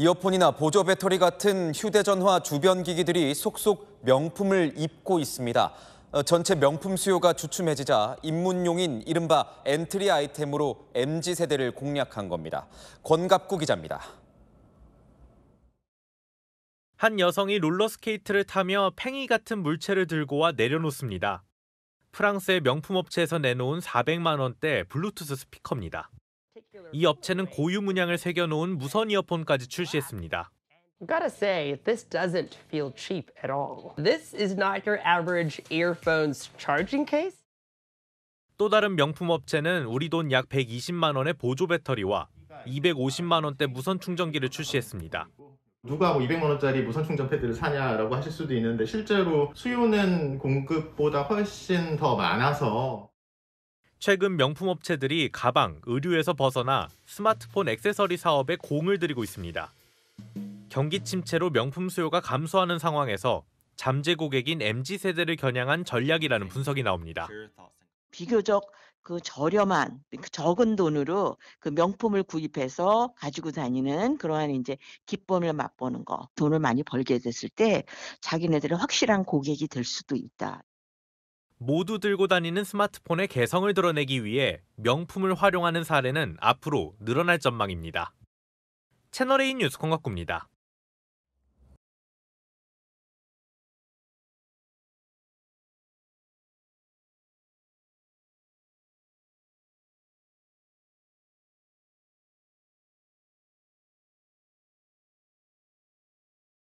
이어폰이나 보조 배터리 같은 휴대전화 주변 기기들이 속속 명품을 입고 있습니다. 어, 전체 명품 수요가 주춤해지자 입문용인 이른바 엔트리 아이템으로 MZ 세대를 공략한 겁니다. 권갑구 기자입니다. 한 여성이 롤러스케이트를 타며 팽이 같은 물체를 들고 와 내려놓습니다. 프랑스의 명품 업체에서 내놓은 400만 원대 블루투스 스피커입니다. 이 업체는 고유 문양을 새겨놓은 무선 이어폰까지 출시했습니다. Gotta say, this doesn't feel cheap at all. This is not your average earphones charging case. 또 다른 명품 업체는 우리 돈 약 120만 원의 보조 배터리와 250만 원대 무선 충전기를 출시했습니다. 누가 200만 뭐 원짜리 무선 충전 패드를 사냐라고 하실 수도 있는데 실제로 수요는 공급보다 훨씬 더 많아서 최근 명품 업체들이 가방, 의류에서 벗어나 스마트폰 액세서리 사업에 공을 들이고 있습니다. 경기 침체로 명품 수요가 감소하는 상황에서 잠재 고객인 MZ 세대를 겨냥한 전략이라는 분석이 나옵니다. 비교적 그 저렴한 그 적은 돈으로 그 명품을 구입해서 가지고 다니는 그러한 이제 기쁨을 맛보는 거 돈을 많이 벌게 됐을 때자기네들은 확실한 고객이 될 수도 있다. 모두 들고 다니는 스마트폰의 개성을 드러내기 위해 명품을 활용하는 사례는 앞으로 늘어날 전망입니다. 채널A 뉴스 권갑구입니다.